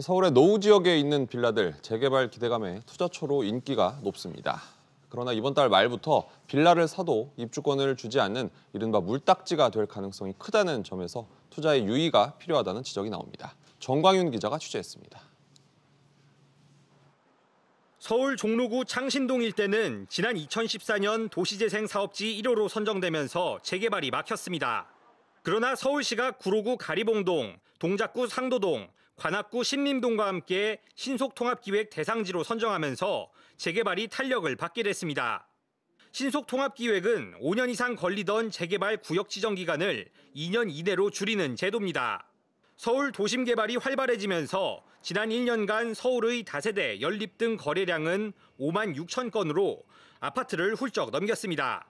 서울의 노후 지역에 있는 빌라들 재개발 기대감에 투자처로 인기가 높습니다. 그러나 이번 달 말부터 빌라를 사도 입주권을 주지 않는 이른바 물딱지가 될 가능성이 크다는 점에서 투자에 유의가 필요하다는 지적이 나옵니다. 정광윤 기자가 취재했습니다. 서울 종로구 창신동 일대는 지난 2014년 도시재생 사업지 1호로 선정되면서 재개발이 막혔습니다. 그러나 서울시가 구로구 가리봉동, 동작구 상도동, 관악구 신림동과 함께 신속통합기획 대상지로 선정하면서 재개발이 탄력을 받게 됐습니다. 신속통합기획은 5년 이상 걸리던 재개발 구역 지정 기간을 2년 이내로 줄이는 제도입니다. 서울 도심 개발이 활발해지면서 지난 1년간 서울의 다세대 연립 등 거래량은 5만 6천 건으로 아파트를 훌쩍 넘겼습니다.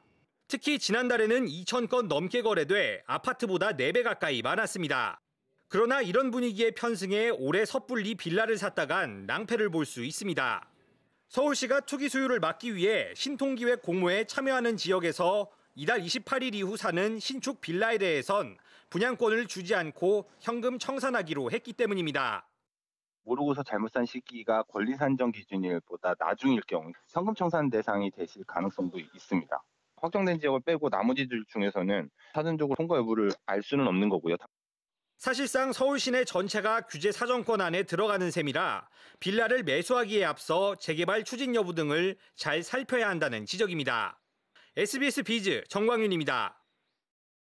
특히 지난달에는 2천 건 넘게 거래돼 아파트보다 4배 가까이 많았습니다. 그러나 이런 분위기에 편승해 올해 섣불리 빌라를 샀다간 낭패를 볼 수 있습니다. 서울시가 투기 수요를 막기 위해 신통기획 공모에 참여하는 지역에서 이달 28일 이후 사는 신축 빌라에 대해선 분양권을 주지 않고 현금 청산하기로 했기 때문입니다. 모르고서 잘못 산 시기가 권리 산정 기준일보다 나중일 경우 현금 청산 대상이 되실 가능성도 있습니다. 확정된 지역을 빼고 나머지들 중에서는 사전적으로 통과 여부를 알 수는 없는 거고요. 사실상 서울 시내 전체가 규제 사정권 안에 들어가는 셈이라 빌라를 매수하기에 앞서 재개발 추진 여부 등을 잘 살펴야 한다는 지적입니다. SBS 비즈 정광윤입니다.